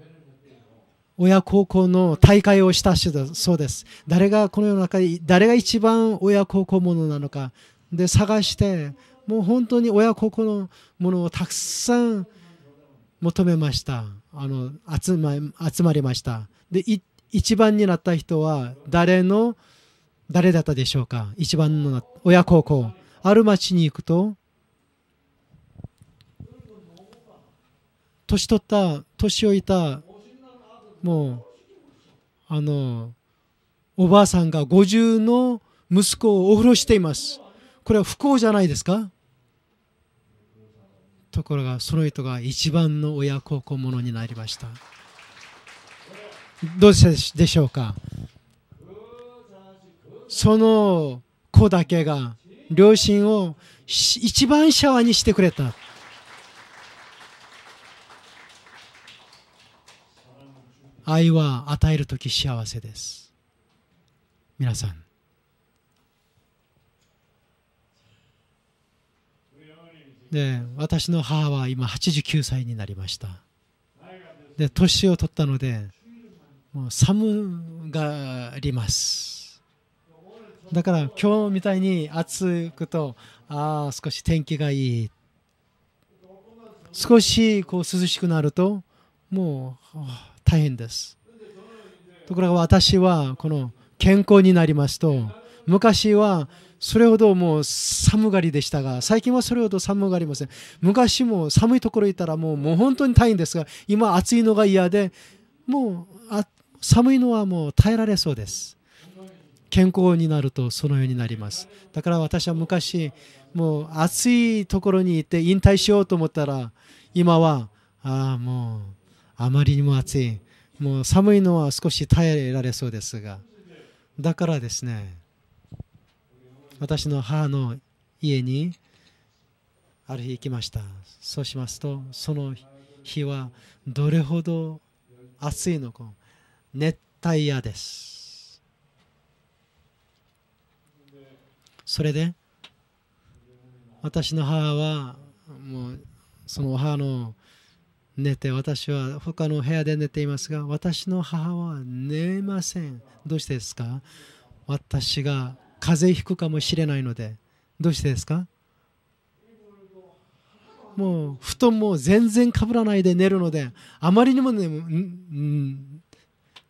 親孝行の大会をした人そうです誰がこの世の中で誰が一番親孝行者なのかで探してもう本当に親孝行のものをたくさん求めましたあの集ま集まりましたで一番になった人は誰の誰だったでしょうか一番の親孝行ある町に行くと年取った年老いたもうあのおばあさんが50の息子をお風呂していますこれは不幸じゃないですかところがその人が一番の親孝行者になりましたどうでしょうかその子だけが両親を一番シャワーにしてくれた。愛は与える時幸せです皆さんで私の母は今89歳になりましたで年を取ったのでもう寒がりますだから今日みたいに暑くとあ少し天気がいい少しこう涼しくなるともう大変ですところが私はこの健康になりますと昔はそれほどもう寒がりでしたが最近はそれほど寒がりません昔も寒いところいたらもうもう本当に大変ですが今暑いのが嫌でもう寒いのはもう耐えられそうです健康になるとそのようになりますだから私は昔もう暑いところに行って引退しようと思ったら今はああもうあまりにも暑いもう寒いのは少し耐えられそうですがだからですね私の母の家にある日行きましたそうしますとその日はどれほど暑いのか熱帯夜ですそれで私の母はもうその母の寝て私は他の部屋で寝ていますが私の母は寝ませんどうしてですか私が風邪ひくかもしれないのでどうしてですかもう布団も全然かぶらないで寝るのであまりにも、ね、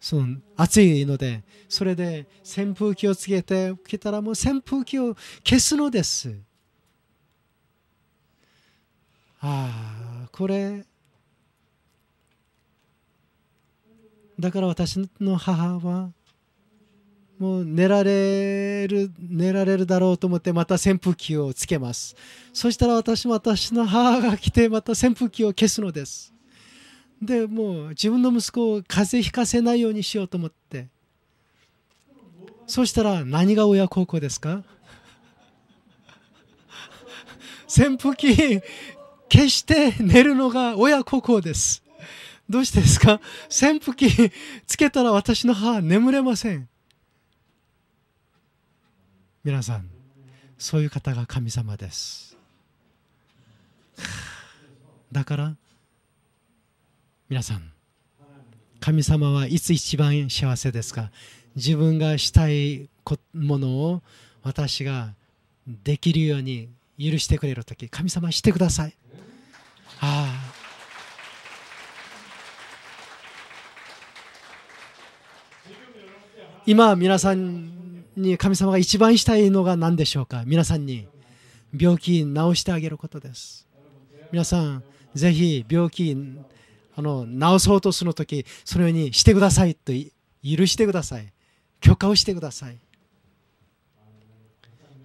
その暑いのでそれで扇風機をつけてきたらもう扇風機を消すのですああこれだから私の母はもう寝られる寝られるだろうと思ってまた扇風機をつけますそしたら私も私の母が来てまた扇風機を消すのですでもう自分の息子を風邪ひかせないようにしようと思ってそしたら何が親孝行ですか扇風機決して寝るのが親孝行ですどうしてですか扇風機つけたら私の母眠れません皆さんそういう方が神様ですだから皆さん神様はいつ一番幸せですか自分がしたいものを私ができるように許してくれる時神様してくださいああ今皆さんに神様が一番したいのが何でしょうか皆さんに病気治してあげることです皆さんぜひ病気あの直そうとする時そのようにしてくださいと許してください許可をしてください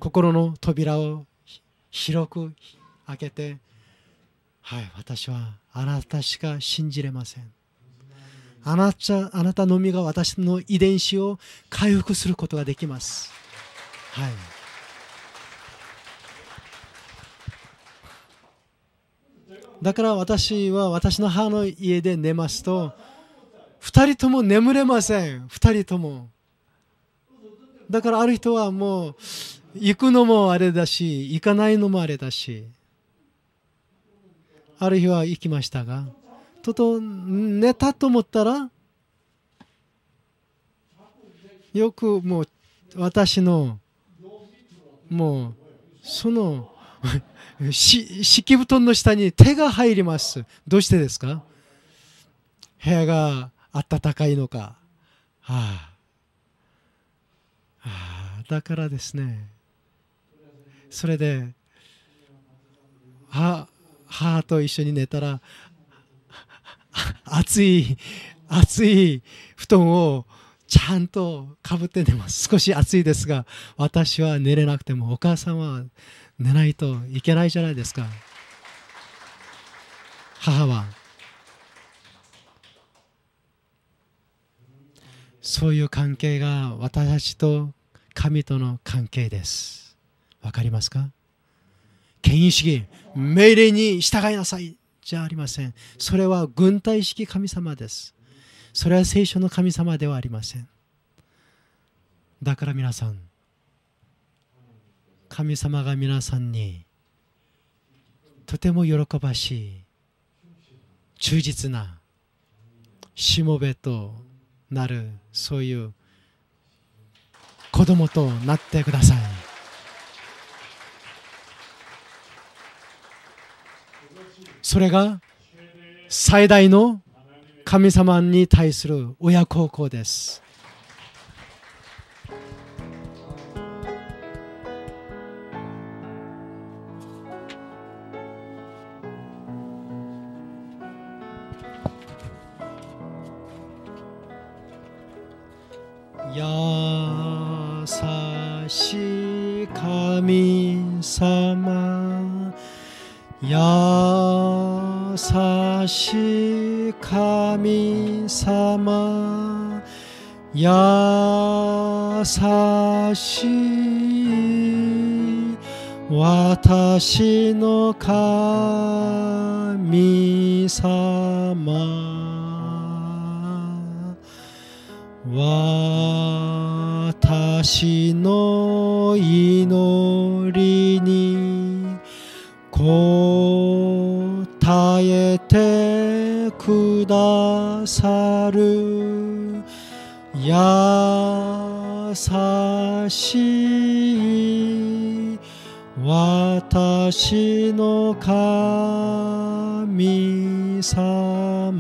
心の扉を広く開けてはい私はあなたしか信じれませんあなたあなたのみが私の遺伝子を回復することができますはいだから私は私の母の家で寝ますと2人とも眠れません2人ともだからある人はもう行くのもあれだし行かないのもあれだしある日は行きましたがとと寝たと思ったらよくもう私のもうその敷布団の下に手が入ります。どうしてですか部屋が暖かいのか。はあ、はあ、だからですね。それで、母と一緒に寝たら、暑 い、暑い布団をちゃんとかぶって寝ます。少し暑いですが、私は寝れなくても、お母さんは寝ないといけないじゃないですか母はそういう関係が私たちと神との関係ですわかりますか権威主義命令に従いなさいじゃありませんそれは軍隊式神様ですそれは聖書の神様ではありませんだから皆さん神様が皆さんにとても喜ばしい忠実なしもべとなるそういう子供となってくださいそれが最大の神様に対する親孝行です優しい神様優しい神様優しい私の神様私の祈りに答えてくださる優しい私の神様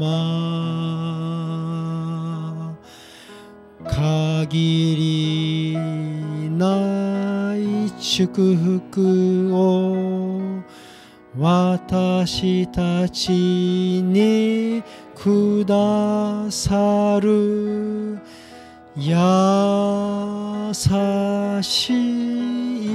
限りない祝福を私たちにくださる優しい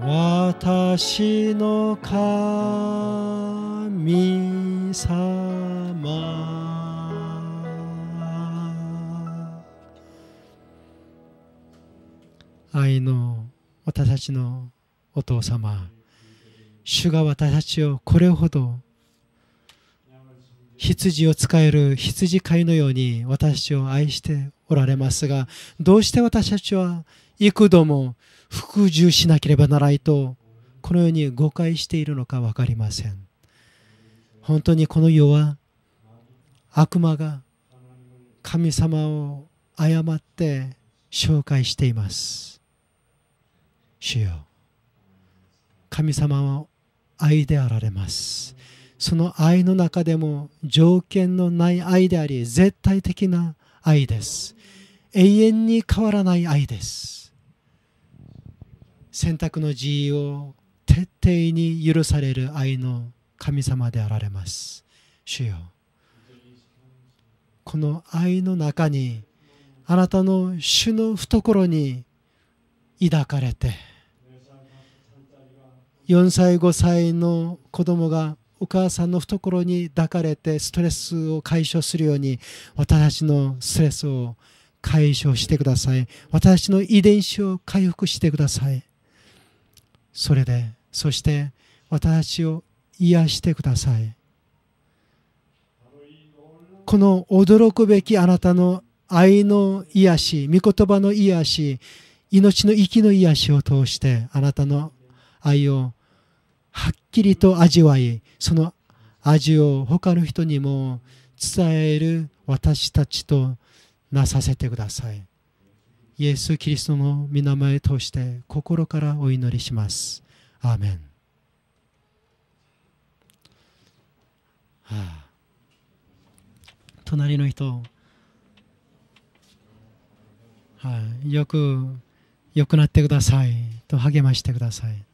私の神様愛の私たちのお父様主が私たちをこれほど羊を使える羊飼いのように私たちを愛しておられますがどうして私たちは幾度も服従しなければならないとこのように誤解しているのか分かりません本当にこの世は悪魔が神様を誤って紹介しています主よ神様は愛であられますその愛の中でも条件のない愛であり絶対的な愛です永遠に変わらない愛です選択の自由を徹底に許される愛の神様であられます主よこの愛の中にあなたの主の懐に抱かれて4歳5歳の子供がお母さんの懐に抱かれてストレスを解消するように私たちのストレスを解消してください私の遺伝子を回復してくださいそれでそして私を癒してくださいこの驚くべきあなたの愛の癒し御言葉の癒し命の息の癒しを通してあなたの愛をはっきりと味わいその味を他の人にも伝える私たちとなさせてくださいイエス・キリストの皆前通して心からお祈りしますアーメン、はあ、隣の人はい、よく良くなってくださいと励ましてください。